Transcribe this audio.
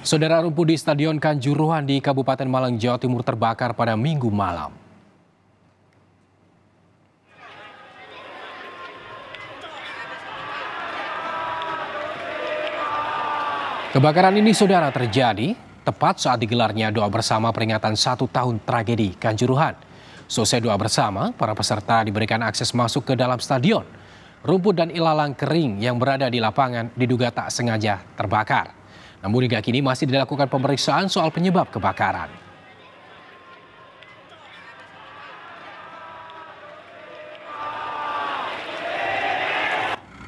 Saudara rumput di Stadion Kanjuruhan di Kabupaten Malang, Jawa Timur terbakar pada minggu malam. Kebakaran ini saudara terjadi tepat saat digelarnya doa bersama peringatan satu tahun tragedi Kanjuruhan. Selesai doa bersama, para peserta diberikan akses masuk ke dalam stadion. Rumput dan ilalang kering yang berada di lapangan diduga tak sengaja terbakar. Namun hingga kini masih dilakukan pemeriksaan soal penyebab kebakaran.